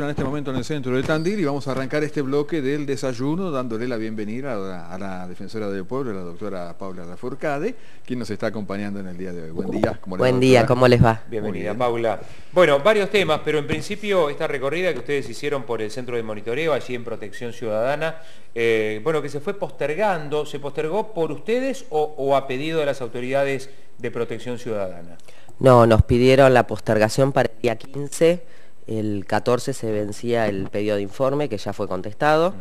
en este momento en el centro de Tandil y vamos a arrancar este bloque del desayuno dándole la bienvenida a la, defensora del pueblo, la doctora Paula Lafourcade, quien nos está acompañando en el día de hoy. Buen día, ¿cómo les Buen día, ¿cómo les va? Bienvenida, Paula. Bueno, varios temas, pero en principio esta recorrida que ustedes hicieron por el centro de monitoreo, allí en Protección Ciudadana, eh, bueno, que se fue postergando, ¿se postergó por ustedes o, o a pedido de las autoridades de Protección Ciudadana? No, nos pidieron la postergación para el día 15 el 14 se vencía el pedido de informe, que ya fue contestado,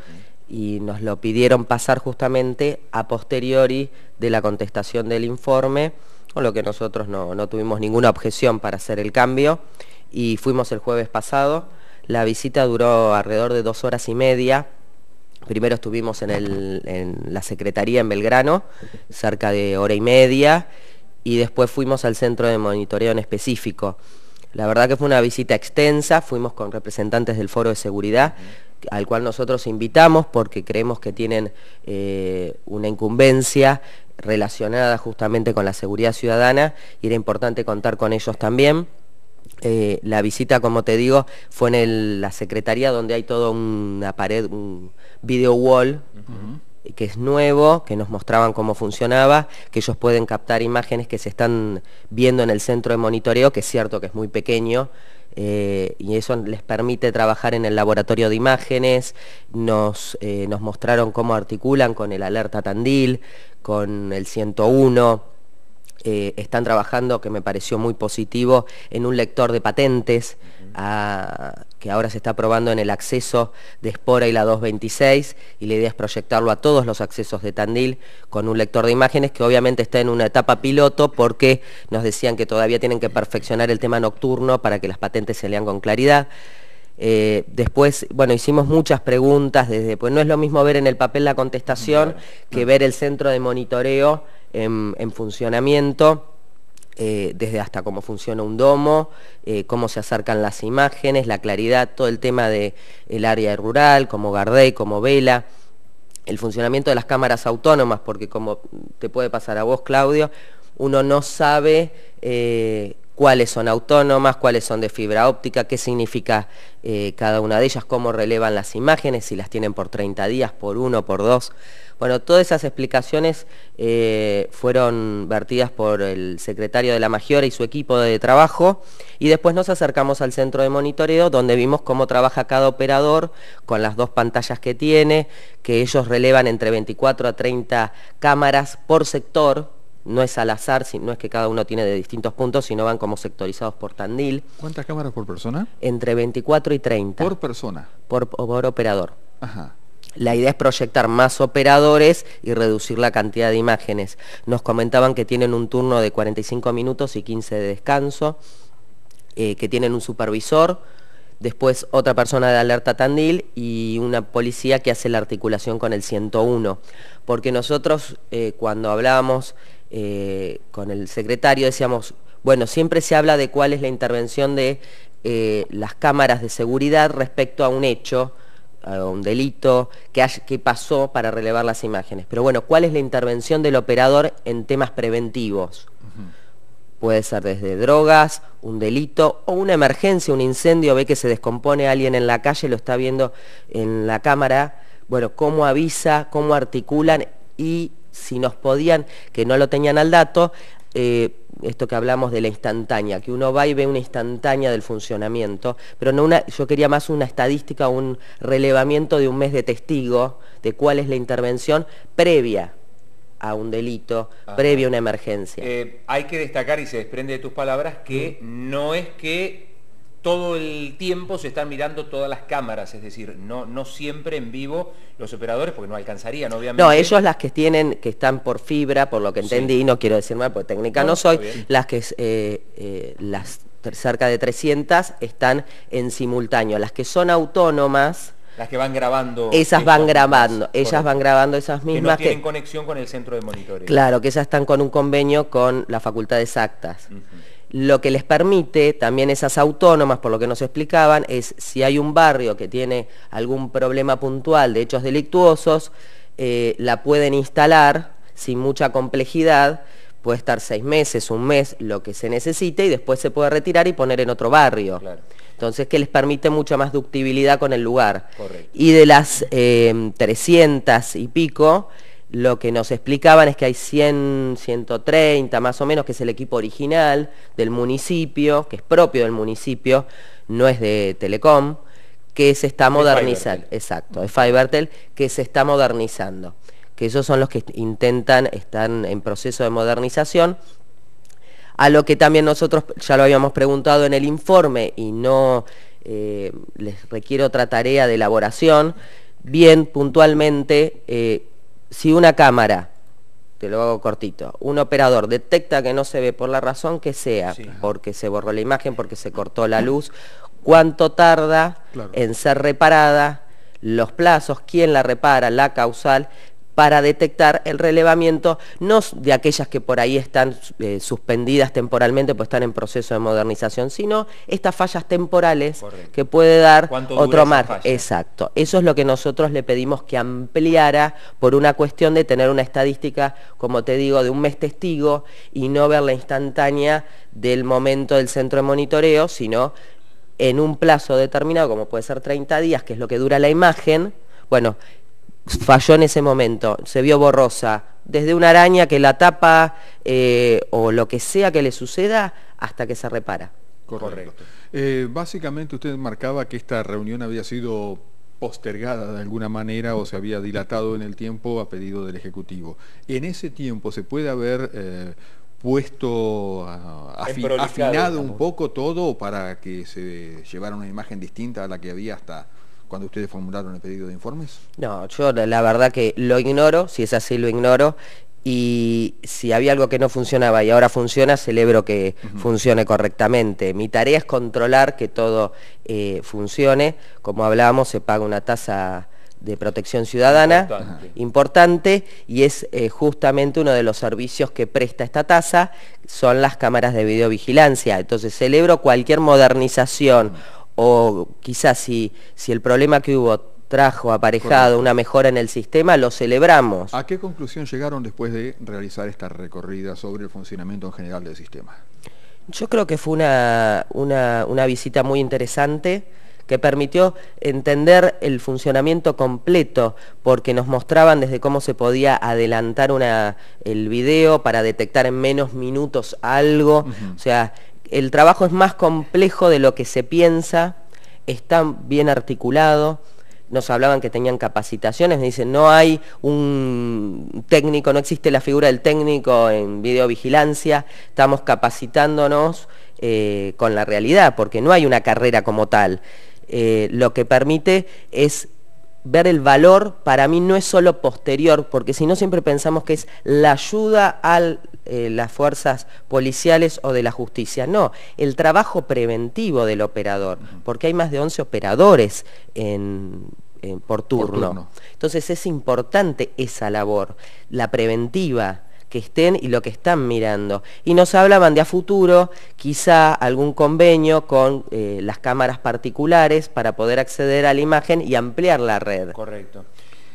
y nos lo pidieron pasar justamente a posteriori de la contestación del informe, con lo que nosotros no, tuvimos ninguna objeción para hacer el cambio, y fuimos el jueves pasado. La visita duró alrededor de dos horas y media. Primero estuvimos en, en la Secretaría en Belgrano, cerca de hora y media, y después fuimos al centro de monitoreo en específico. La verdad que fue una visita extensa, fuimos con representantes del Foro de Seguridad, al cual nosotros invitamos porque creemos que tienen eh, una incumbencia relacionada justamente con la seguridad ciudadana y era importante contar con ellos también. Eh, la visita, como te digo, fue en la secretaría donde hay toda una pared, un video wall que es nuevo, que nos mostraban cómo funcionaba, que ellos pueden captar imágenes que se están viendo en el centro de monitoreo, que es cierto que es muy pequeño, eh, y eso les permite trabajar en el laboratorio de imágenes, nos, eh, nos mostraron cómo articulan con el alerta Tandil, con el 101, eh, están trabajando, que me pareció muy positivo, en un lector de patentes que ahora se está probando en el acceso de Espora y la 226 y la idea es proyectarlo a todos los accesos de Tandil con un lector de imágenes que obviamente está en una etapa piloto porque nos decían que todavía tienen que perfeccionar el tema nocturno para que las patentes se lean con claridad. Eh, después, bueno, hicimos muchas preguntas desde, pues no es lo mismo ver en el papel la contestación que ver el centro de monitoreo en, funcionamiento. Eh, desde hasta cómo funciona un domo, eh, cómo se acercan las imágenes, la claridad, todo el tema del el área rural, como Gardey, como Vela, el funcionamiento de las cámaras autónomas, porque como te puede pasar a vos, Claudio, uno no sabe eh, cuáles son autónomas, cuáles son de fibra óptica, qué significa eh, cada una de ellas, cómo relevan las imágenes, si las tienen por 30 días, por uno, por dos. Bueno, todas esas explicaciones eh, fueron vertidas por el secretario de la Magiora y su equipo de trabajo y después nos acercamos al centro de monitoreo donde vimos cómo trabaja cada operador con las dos pantallas que tiene, que ellos relevan entre 24 a 30 cámaras por sector, no es al azar, no es que cada uno tiene de distintos puntos, sino van como sectorizados por Tandil. ¿Cuántas cámaras por persona? Entre 24 y 30. ¿Por persona? Por, por operador. Ajá. La idea es proyectar más operadores y reducir la cantidad de imágenes. Nos comentaban que tienen un turno de 45 minutos y 15 de descanso, eh, que tienen un supervisor, después otra persona de alerta Tandil y una policía que hace la articulación con el 101. Porque nosotros eh, cuando hablábamos eh, con el secretario, decíamos, bueno, siempre se habla de cuál es la intervención de eh, las cámaras de seguridad respecto a un hecho, a un delito, que, pasó para relevar las imágenes. Pero bueno, ¿cuál es la intervención del operador en temas preventivos? Puede ser desde drogas, un delito o una emergencia, un incendio, ve que se descompone alguien en la calle, lo está viendo en la cámara. Bueno, ¿cómo avisa, cómo articulan y si nos podían, que no lo tenían al dato, eh, esto que hablamos de la instantánea, que uno va y ve una instantánea del funcionamiento, pero no una, yo quería más una estadística, un relevamiento de un mes de testigo de cuál es la intervención previa a un delito, previa a una emergencia. Eh, hay que destacar, y se desprende de tus palabras, que mm. no es que todo el tiempo se están mirando todas las cámaras, es decir, no, no siempre en vivo los operadores, porque no alcanzarían, obviamente. No, ellos las que tienen, que están por fibra, por lo que entendí, y no quiero decir mal, porque técnica no, soy, las que eh, eh, las cerca de 300 están en simultáneo. Las que son autónomas, las que van grabando. Esas van grabando, ellas van grabando esas mismas. Que no tienen conexión con el centro de monitoreo. Claro, que esas están con un convenio con la Facultad de Exactas lo que les permite también esas autónomas, por lo que nos explicaban, es si hay un barrio que tiene algún problema puntual de hechos delictuosos, eh, la pueden instalar sin mucha complejidad, puede estar seis meses, un mes, lo que se necesite, y después se puede retirar y poner en otro barrio. Entonces, que les permite mucha más ductibilidad con el lugar. Y de las 300 eh, y pico, lo que nos explicaban es que hay 100, 130 más o menos, que es el equipo original del municipio, que es propio del municipio, no es de Telecom, que se está modernizando, exacto, es Fibertel, que se está modernizando, que esos son los que intentan, están en proceso de modernización, a lo que también nosotros ya lo habíamos preguntado en el informe y no eh, les requiero otra tarea de elaboración, bien puntualmente... Eh, si una cámara, te lo hago cortito, un operador detecta que no se ve por la razón que sea, porque se borró la imagen, porque se cortó la luz, cuánto tarda en ser reparada, los plazos, quién la repara, la causal, para detectar el relevamiento, no de aquellas que por ahí están eh, suspendidas temporalmente, pues están en proceso de modernización, sino estas fallas temporales que puede dar otro mar. Exacto. Eso es lo que nosotros le pedimos que ampliara por una cuestión de tener una estadística, como te digo, de un mes testigo y no ver la instantánea del momento del centro de monitoreo, sino en un plazo determinado, como puede ser 30 días, que es lo que dura la imagen, bueno, falló en ese momento, se vio borrosa, desde una araña que la tapa eh, o lo que sea que le suceda hasta que se repara. Correcto. Eh, básicamente usted marcaba que esta reunión había sido postergada de alguna manera o se había dilatado en el tiempo a pedido del Ejecutivo. ¿En ese tiempo se puede haber eh, puesto, afinado un poco todo para que se llevara una imagen distinta a la que había hasta cuando ustedes formularon el pedido de informes? No, yo la, verdad que lo ignoro, si es así lo ignoro, y si había algo que no funcionaba y ahora funciona, celebro que funcione correctamente. Mi tarea es controlar que todo eh, funcione. Como hablábamos, se paga una tasa de protección ciudadana importante, y es eh, justamente uno de los servicios que presta esta tasa, son las cámaras de videovigilancia. Entonces celebro cualquier modernización o quizás si, si el problema que hubo trajo aparejado una mejora en el sistema, lo celebramos. ¿A qué conclusión llegaron después de realizar esta recorrida sobre el funcionamiento en general del sistema? Yo creo que fue una, visita muy interesante que permitió entender el funcionamiento completo, porque nos mostraban desde cómo se podía adelantar el video para detectar en menos minutos algo, o sea, el trabajo es más complejo de lo que se piensa, está bien articulado, nos hablaban que tenían capacitaciones, me dicen, no hay un técnico, no existe la figura del técnico en videovigilancia, estamos capacitándonos eh, con la realidad, porque no hay una carrera como tal. Eh, lo que permite es ver el valor para mí no es solo posterior, porque si no siempre pensamos que es la ayuda a eh, las fuerzas policiales o de la justicia. No, el trabajo preventivo del operador, porque hay más de 11 operadores en, por turno. Entonces es importante esa labor, la preventiva, que estén y lo que están mirando. Y nos hablaban de a futuro quizá algún convenio con eh, las cámaras particulares para poder acceder a la imagen y ampliar la red. Correcto.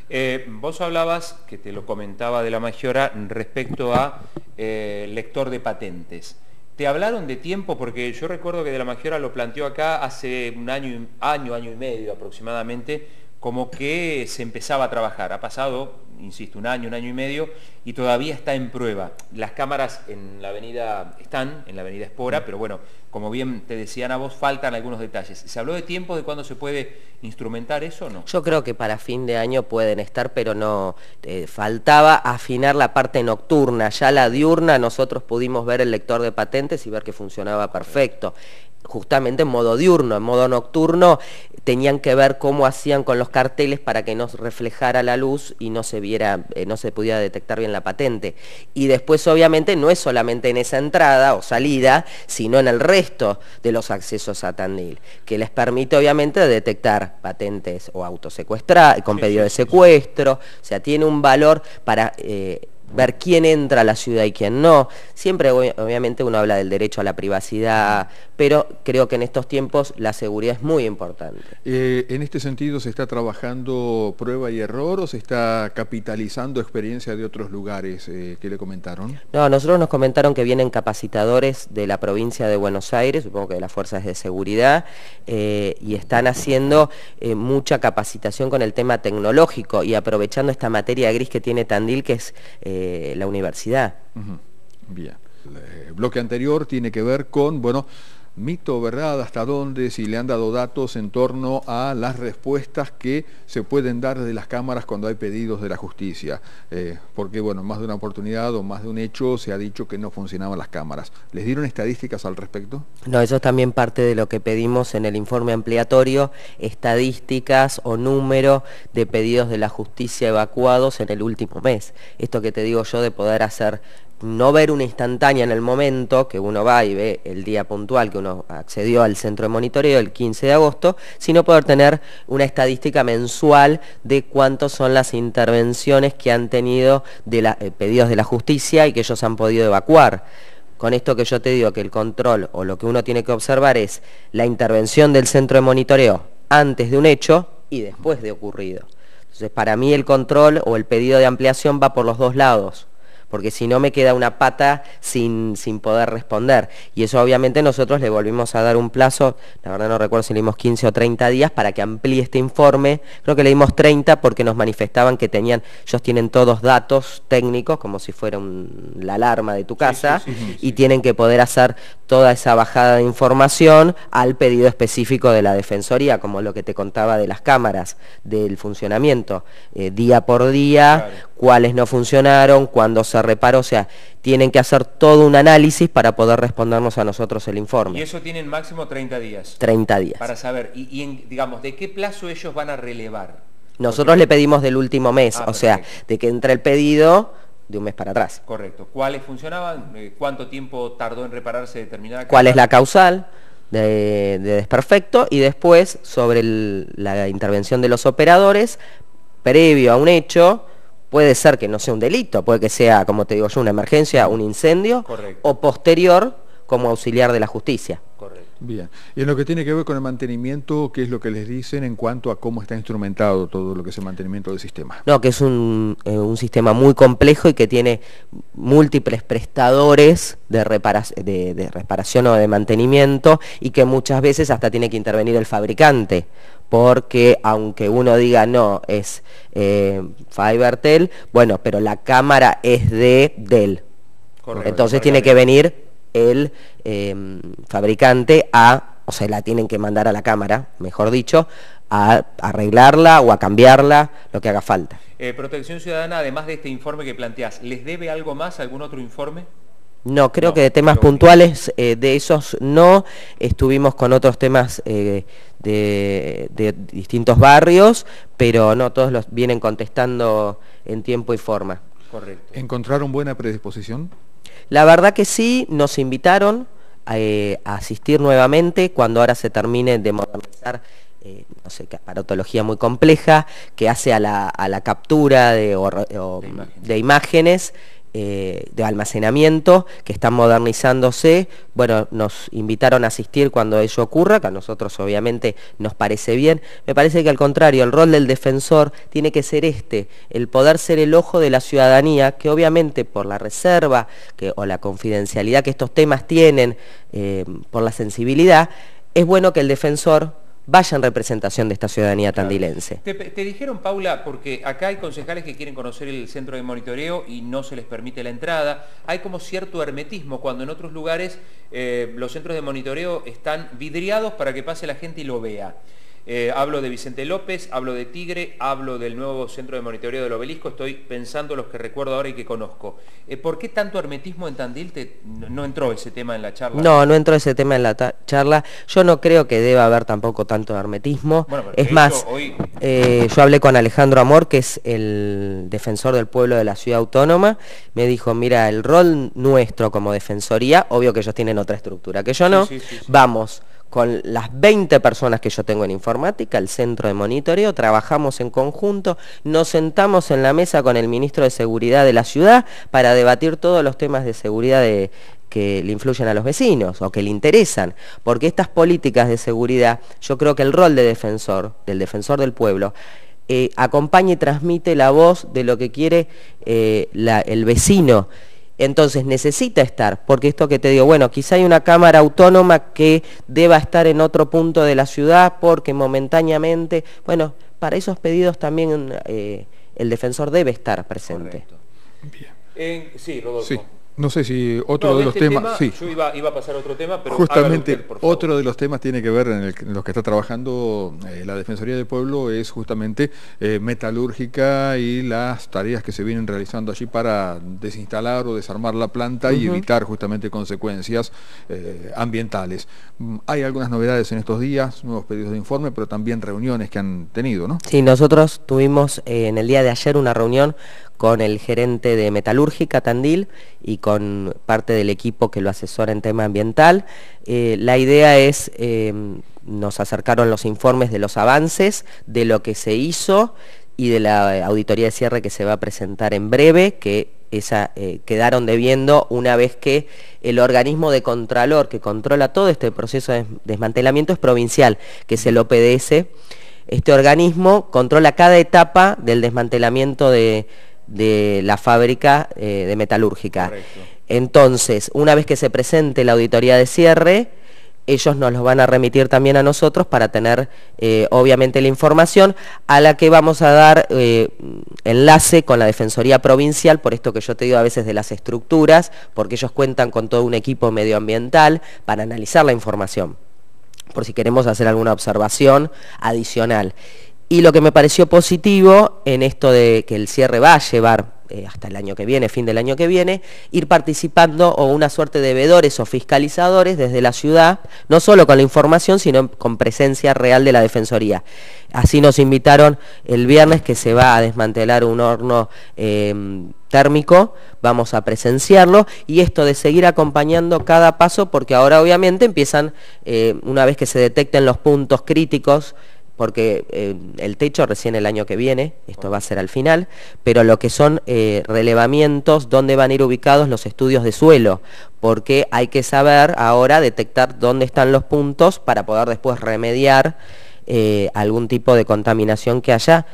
Eh, vos hablabas, que te lo comentaba de la Majora, respecto a eh, lector de patentes. ¿Te hablaron de tiempo? Porque yo recuerdo que de la Majora lo planteó acá hace un año, año, año y medio aproximadamente, como que se empezaba a trabajar. Ha pasado, insisto, un año, un año y medio, y todavía está en prueba. Las cámaras en la avenida están, en la avenida Espora, pero bueno, como bien te decían a vos, faltan algunos detalles. ¿Se habló de tiempo de cuándo se puede instrumentar eso o no? Yo creo que para fin de año pueden estar, pero no eh, faltaba afinar la parte nocturna. Ya la diurna nosotros pudimos ver el lector de patentes y ver que funcionaba perfecto justamente en modo diurno, en modo nocturno, tenían que ver cómo hacían con los carteles para que no reflejara la luz y no se viera, eh, no se pudiera detectar bien la patente. Y después, obviamente, no es solamente en esa entrada o salida, sino en el resto de los accesos a Tandil, que les permite, obviamente, detectar patentes o autosecuestrar, con pedido de secuestro, o sea, tiene un valor para... Eh, ver quién entra a la ciudad y quién no. Siempre, obviamente, uno habla del derecho a la privacidad, pero creo que en estos tiempos la seguridad es muy importante. Eh, ¿En este sentido se está trabajando prueba y error o se está capitalizando experiencia de otros lugares eh, que le comentaron? No, nosotros nos comentaron que vienen capacitadores de la provincia de Buenos Aires, supongo que de las fuerzas de seguridad, eh, y están haciendo mucha capacitación con el tema tecnológico y aprovechando esta materia gris que tiene Tandil, que es... Eh, la universidad. Bien. El eh, bloque anterior tiene que ver con, bueno, mito, ¿verdad? ¿Hasta dónde? Si le han dado datos en torno a las respuestas que se pueden dar de las cámaras cuando hay pedidos de la justicia. Eh, porque, bueno, más de una oportunidad o más de un hecho se ha dicho que no funcionaban las cámaras. ¿Les dieron estadísticas al respecto? No, eso es también parte de lo que pedimos en el informe ampliatorio, estadísticas o número de pedidos de la justicia evacuados en el último mes. Esto que te digo yo de poder hacer no ver una instantánea en el momento, que uno va y ve el día puntual que uno accedió al centro de monitoreo el 15 de agosto, sino poder tener una estadística mensual de cuántas son las intervenciones que han tenido de eh, pedidos de la justicia y que ellos han podido evacuar. Con esto que yo te digo que el control o lo que uno tiene que observar es la intervención del centro de monitoreo antes de un hecho y después de ocurrido. Entonces, para mí el control o el pedido de ampliación va por los dos lados porque si no me queda una pata sin, sin poder responder. Y eso obviamente nosotros le volvimos a dar un plazo, la verdad no recuerdo si le dimos 15 o 30 días para que amplíe este informe, creo que le dimos 30 porque nos manifestaban que tenían, ellos tienen todos datos técnicos, como si fuera la alarma de tu casa, y tienen que poder hacer toda esa bajada de información al pedido específico de la Defensoría, como lo que te contaba de las cámaras, del funcionamiento, eh, día por día, cuáles no funcionaron, cuándo se reparó, o sea, tienen que hacer todo un análisis para poder respondernos a nosotros el informe. Y eso tienen máximo 30 días. 30 días. Para saber, y, digamos, ¿de qué plazo ellos van a relevar? Nosotros le pedimos del último mes, ah, o sea, de que entre el pedido de un mes para atrás. Correcto. ¿Cuáles funcionaban? Eh, ¿Cuánto tiempo tardó en repararse determinada ¿Cuál es la causal? De, desperfecto y después sobre la intervención de los operadores previo a un hecho puede ser que no sea un delito, puede que sea, como te digo yo, una emergencia, un incendio, o posterior como auxiliar de la justicia. Bien, y en lo que tiene que ver con el mantenimiento, ¿qué es lo que les dicen en cuanto a cómo está instrumentado todo lo que es el mantenimiento del sistema? No, que es un, eh, sistema muy complejo y que tiene múltiples prestadores de, de, reparación o de mantenimiento y que muchas veces hasta tiene que intervenir el fabricante porque aunque uno diga no, es eh, Fibertel, bueno, pero la cámara es de Dell. Correcto, Entonces tiene que venir el em, fabricante a, o sea, la tienen que mandar a la cámara, mejor dicho, a arreglarla o a cambiarla, lo que haga falta. Eh, Protección Ciudadana, además de este informe que planteás, ¿les debe algo más, algún otro informe? No, creo que de temas puntuales eh, de esos no. Estuvimos con otros temas eh, de, de, distintos barrios, pero no todos los vienen contestando en tiempo y forma. Correcto. ¿Encontraron buena predisposición? La verdad que sí, nos invitaron eh, a, asistir nuevamente cuando ahora se termine de modernizar eh, no sé, qué aparatología muy compleja que hace a la, captura de imágenes eh, de almacenamiento que están modernizándose. Bueno, nos invitaron a asistir cuando ello ocurra, que a nosotros obviamente nos parece bien. Me parece que al contrario, el rol del defensor tiene que ser este, el poder ser el ojo de la ciudadanía, que obviamente por la reserva que, o la confidencialidad que estos temas tienen, eh, por la sensibilidad, es bueno que el defensor vaya representación de esta ciudadanía tandilense. Te, dijeron, Paula, porque acá hay concejales que quieren conocer el centro de monitoreo y no se les permite la entrada. Hay como cierto hermetismo cuando en otros lugares eh, los centros de monitoreo están vidriados para que pase la gente y lo vea. Eh, hablo de Vicente López, hablo de Tigre, hablo del nuevo centro de monitoreo del obelisco, estoy pensando los que recuerdo ahora y que conozco. Eh, ¿Por qué tanto hermetismo en Tandil? no, entró ese tema en la charla? No, no entró ese tema en la charla. Yo no creo que deba haber tampoco tanto hermetismo. es más, eh, yo hablé con Alejandro Amor, que es el defensor del pueblo de la ciudad autónoma, me dijo, mira, el rol nuestro como defensoría, obvio que ellos tienen otra estructura que yo no, vamos con las 20 personas que yo tengo en informática, el centro de monitoreo, trabajamos en conjunto, nos sentamos en la mesa con el ministro de Seguridad de la ciudad para debatir todos los temas de seguridad que le influyen a los vecinos o que le interesan, porque estas políticas de seguridad, yo creo que el rol de defensor, del defensor del pueblo, eh, acompaña y transmite la voz de lo que quiere eh, el vecino entonces necesita estar, porque esto que te digo, bueno, quizá hay una cámara autónoma que deba estar en otro punto de la ciudad porque momentáneamente, bueno, para esos pedidos también eh, el defensor debe estar presente. sí, Rodolfo. No sé si otro de, los este temas... Yo iba, a pasar otro tema, pero... Justamente, otro de los temas tiene que ver en, los que está trabajando eh, la Defensoría del Pueblo, es justamente eh, metalúrgica y las tareas que se vienen realizando allí para desinstalar o desarmar la planta y evitar justamente consecuencias eh, ambientales. Mm, hay algunas novedades en estos días, nuevos pedidos de informe, pero también reuniones que han tenido, ¿no? Sí, nosotros tuvimos en el día de ayer una reunión con el gerente de Metalúrgica Tandil y con parte del equipo que lo asesora en tema ambiental. Eh, la idea es, em, nos acercaron los informes de los avances, de lo que se hizo y de la eh, auditoría de cierre que se va a presentar en breve, que esa, eh, quedaron debiendo una vez que el organismo de contralor que controla todo este proceso de desmantelamiento es provincial, que es el OPDS. Este organismo controla cada etapa del desmantelamiento de de la fábrica eh, de metalúrgica. Entonces, una vez que se presente la auditoría de cierre, ellos nos los van a remitir también a nosotros para tener eh, obviamente la información a la que vamos a dar eh, enlace con la Defensoría Provincial, por esto que yo te digo a veces de las estructuras, porque ellos cuentan con todo un equipo medioambiental para analizar la información por si queremos hacer alguna observación adicional. Y lo que me pareció positivo en esto de que el cierre va a llevar eh, hasta el año que viene, fin del año que viene, ir participando o una suerte de vedores o fiscalizadores desde la ciudad, no solo con la información, sino con presencia real de la Defensoría. Así nos invitaron el viernes que se va a desmantelar un horno em, térmico, vamos a presenciarlo y esto de seguir acompañando cada paso, porque ahora obviamente empiezan, eh, una vez que se detecten los puntos críticos, porque eh, el techo recién el año que viene, esto va a ser al final, pero lo que son eh, relevamientos, dónde van a ir ubicados los estudios de suelo, porque hay que saber ahora detectar dónde están los puntos para poder después remediar eh, algún tipo de contaminación que haya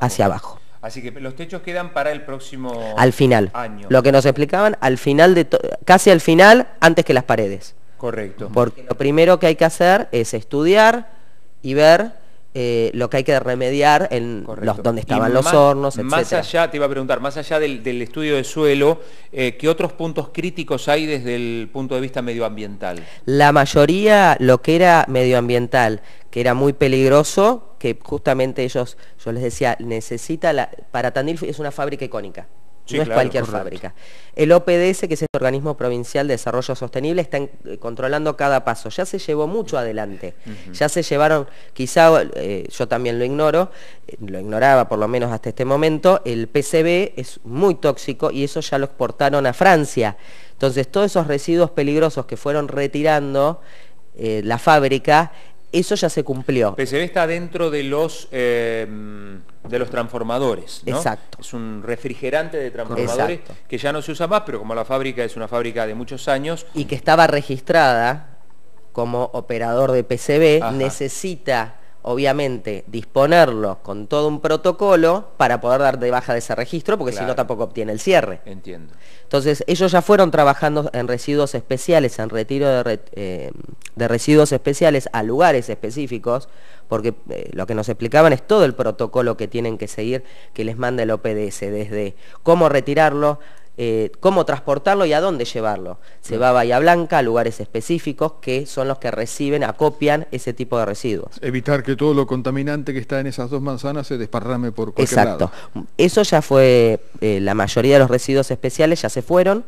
hacia abajo. Así que los techos quedan para el próximo al final. año. Lo que nos explicaban, al final de casi al final, antes que las paredes. Correcto. Porque lo primero que hay que hacer es estudiar, y ver eh, lo que hay que remediar en donde estaban los hornos, Más allá, te iba a preguntar, más allá del, estudio de suelo, eh, ¿qué otros puntos críticos hay desde el punto de vista medioambiental? La mayoría, lo que era medioambiental, que era muy peligroso, que justamente ellos, yo les decía, necesita, la, para Tandil es una fábrica icónica no es cualquier fábrica. El OPDS, que es el Organismo Provincial de Desarrollo Sostenible, está eh, controlando cada paso. Ya se llevó mucho adelante. Ya se llevaron, quizá eh, yo también lo ignoro, eh, lo ignoraba por lo menos hasta este momento, el PCB es muy tóxico y eso ya lo exportaron a Francia. Entonces todos esos residuos peligrosos que fueron retirando la fábrica eso ya se cumplió. PCB está dentro de los, eh, de los transformadores. ¿no? Exacto. Es un refrigerante de transformadores que ya no se usa más, pero como la fábrica es una fábrica de muchos años. Y que estaba registrada como operador de PCB, necesita obviamente, disponerlo con todo un protocolo para poder dar de baja de ese registro, porque si no tampoco obtiene el cierre. Entiendo. Entonces, ellos ya fueron trabajando en residuos especiales, en retiro de, eh, residuos especiales a lugares específicos, porque eh, lo que nos explicaban es todo el protocolo que tienen que seguir que les manda el OPDS, desde cómo retirarlo eh, cómo transportarlo y a dónde llevarlo. Se va a Bahía Blanca, a lugares específicos que son los que reciben, acopian ese tipo de residuos. Evitar que todo lo contaminante que está en esas dos manzanas se desparrame por cualquier Exacto. Eso ya fue, eh, la mayoría de los residuos especiales ya se fueron.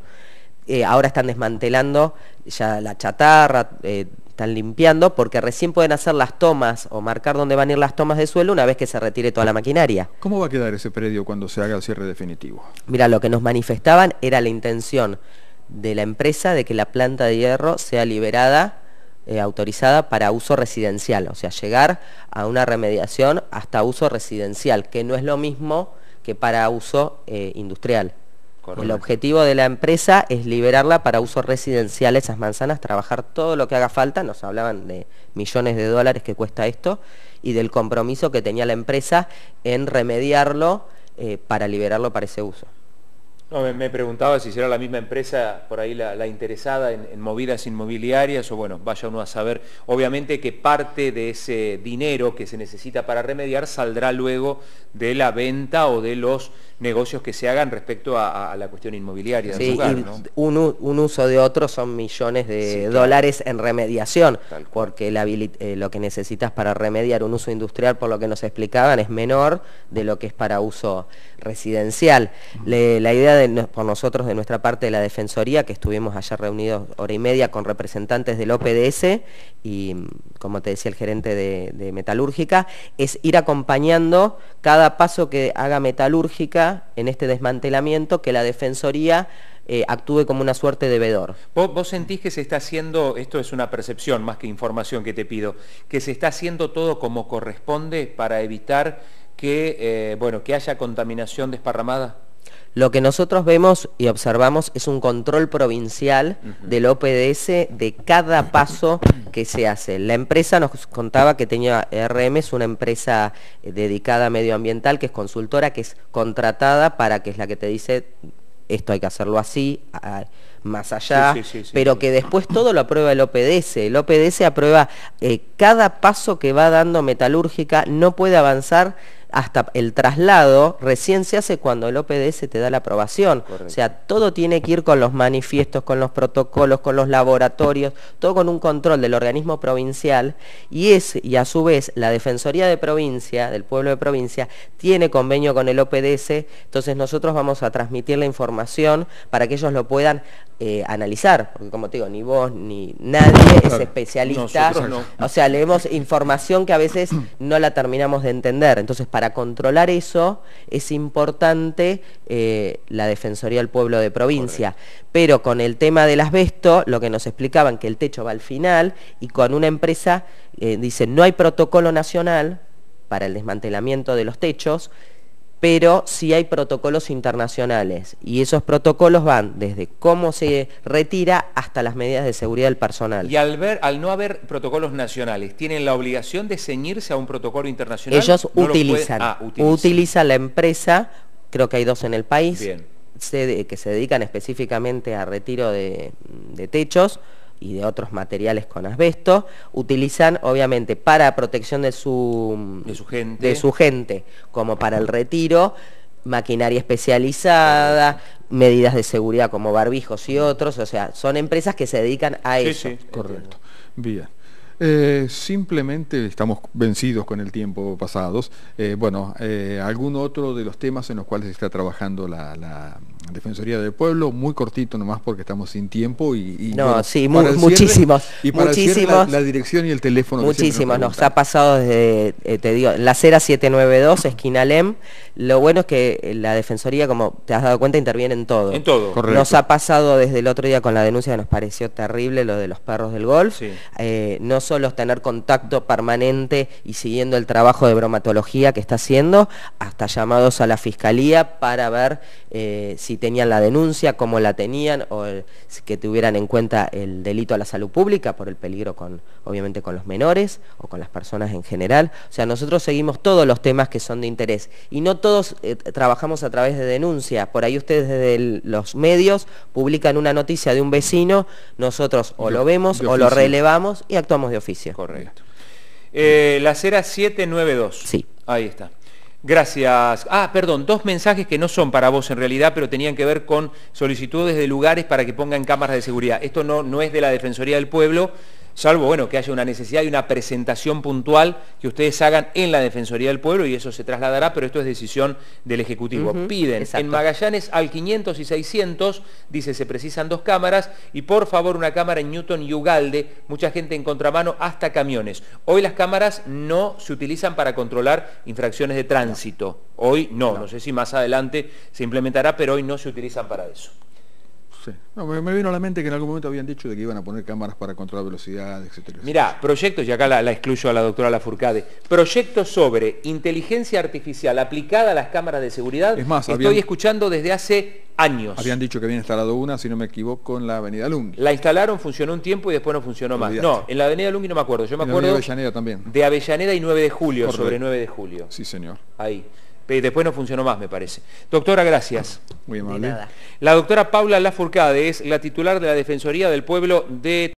Eh, ahora están desmantelando ya la chatarra, están limpiando porque recién pueden hacer las tomas o marcar dónde van a ir las tomas de suelo una vez que se retire toda la maquinaria. ¿Cómo va a quedar ese predio cuando se haga el cierre definitivo? Mira, lo que nos manifestaban era la intención de la empresa de que la planta de hierro sea liberada, eh, autorizada para uso residencial, o sea, llegar a una remediación hasta uso residencial, que no es lo mismo que para uso eh, industrial. El objetivo de la empresa es liberarla para uso residencial esas manzanas, trabajar todo lo que haga falta, nos hablaban de millones de dólares que cuesta esto, y del compromiso que tenía la empresa en remediarlo eh, para liberarlo para ese uso. No, me, preguntaba si será la misma empresa por ahí la, interesada en, en, movidas inmobiliarias o bueno, vaya uno a saber. Obviamente que parte de ese dinero que se necesita para remediar saldrá luego de la venta o de los negocios que se hagan respecto a, la cuestión inmobiliaria. Sí, un, uso de otro son millones de dólares en remediación, porque eh, lo que necesitas para remediar un uso industrial, por lo que nos explicaban, es menor de lo que es para uso residencial. la idea por nosotros de nuestra parte de la Defensoría, que estuvimos ayer reunidos hora y media con representantes del OPDS y, como te decía el gerente de Metalúrgica, es ir acompañando cada paso que haga Metalúrgica en este desmantelamiento que la Defensoría eh, actúe como una suerte de vedor. ¿Vos, sentís que se está haciendo, esto es una percepción más que información que te pido, que se está haciendo todo como corresponde para evitar que, eh, bueno, que haya contaminación desparramada? Lo que nosotros vemos y observamos es un control provincial del OPDS de cada paso que se hace. La empresa nos contaba que tenía RM, es una empresa eh, dedicada a medioambiental, que es consultora, que es contratada para que es la que te dice esto hay que hacerlo así, más allá, pero que después todo lo aprueba el OPDS. El OPDS aprueba eh, cada paso que va dando metalúrgica, no puede avanzar hasta el traslado recién se hace cuando el OPDS te da la aprobación. O sea, todo tiene que ir con los manifiestos, con los protocolos, con los laboratorios, todo con un control del organismo provincial y es, y a su vez, la Defensoría de Provincia, del pueblo de provincia, tiene convenio con el OPDS, entonces nosotros vamos a transmitir la información para que ellos lo puedan eh, analizar, porque como te digo, ni vos ni nadie es especialista, o sea, leemos información que a veces no la terminamos de entender, entonces para controlar eso es importante eh, la Defensoría del Pueblo de Provincia, pero con el tema del asbesto, lo que nos explicaban que el techo va al final y con una empresa, dicen, eh, dice, no hay protocolo nacional para el desmantelamiento de los techos, pero sí hay protocolos internacionales y esos protocolos van desde cómo se retira hasta las medidas de seguridad del personal. Y al, no haber protocolos nacionales, ¿tienen la obligación de ceñirse a un protocolo internacional? Ellos ah, utilizan, utiliza la empresa, creo que hay dos en el país, que se dedican específicamente a retiro de techos, y de otros materiales con asbesto, utilizan obviamente para protección de su, gente. como para el retiro, maquinaria especializada, medidas de seguridad como barbijos y otros, o sea, son empresas que se dedican a eso. correcto. Bien. Eh, simplemente estamos vencidos con el tiempo pasados. Eh, bueno, eh, ¿algún otro de los temas en los cuales está trabajando la, Defensoría del Pueblo, muy cortito nomás porque estamos sin tiempo y... no, sí, muchísimos. y para la, dirección y el teléfono. Muchísimos, nos, ha pasado desde, eh, te digo, la 792, esquina LEM. Lo bueno es que eh, la Defensoría, como te has dado cuenta, interviene en todo. En todo. Correcto. Nos ha pasado desde el otro día con la denuncia que nos pareció terrible, lo de los perros del golf. Eh, no solo es tener contacto permanente y siguiendo el trabajo de bromatología que está haciendo, hasta llamados a la Fiscalía para ver si si tenían la denuncia, cómo la tenían, o que tuvieran en cuenta el delito a la salud pública por el peligro con, obviamente, con los menores o con las personas en general. O sea, nosotros seguimos todos los temas que son de interés y no todos eh, trabajamos a través de denuncia. Por ahí ustedes desde los medios publican una noticia de un vecino, nosotros o lo vemos o lo relevamos y actuamos de oficio. Correcto. Eh, la cera 792. Sí. Ahí está. Gracias. Ah, perdón, dos mensajes que no son para vos en realidad, pero tenían que ver con solicitudes de lugares para que pongan cámaras de seguridad. Esto no, no es de la Defensoría del Pueblo, salvo bueno, que haya una necesidad y una presentación puntual que ustedes hagan en la Defensoría del Pueblo y eso se trasladará, pero esto es decisión del Ejecutivo. Piden en Magallanes al 500 y 600, dice, se precisan dos cámaras y por favor una cámara en Newton y Ugalde, mucha gente en contramano hasta camiones. Hoy las cámaras no se utilizan para controlar infracciones de tránsito. Hoy no, no sé si más adelante se implementará, pero hoy no se utilizan para eso. Sí. me, vino a la mente que en algún momento habían dicho de que iban a poner cámaras para controlar velocidad, etc. Mirá, proyectos, y acá la, excluyo a la doctora Lafurcade. proyectos sobre inteligencia artificial aplicada a las cámaras de seguridad. Es más, estoy escuchando desde hace años. Habían dicho que habían instalado una, si no me equivoco, en la Avenida Lungi. La instalaron, funcionó un tiempo y después no funcionó más. No, en la Avenida Lungi no me acuerdo. Yo me acuerdo. De Avellaneda también. De Avellaneda y 9 de julio, sobre 9 de julio. Sí, señor. Ahí. Pero después no funcionó más, me parece. Doctora, gracias. Muy amable. La doctora Paula Lafurcade es la titular de la Defensoría del Pueblo de...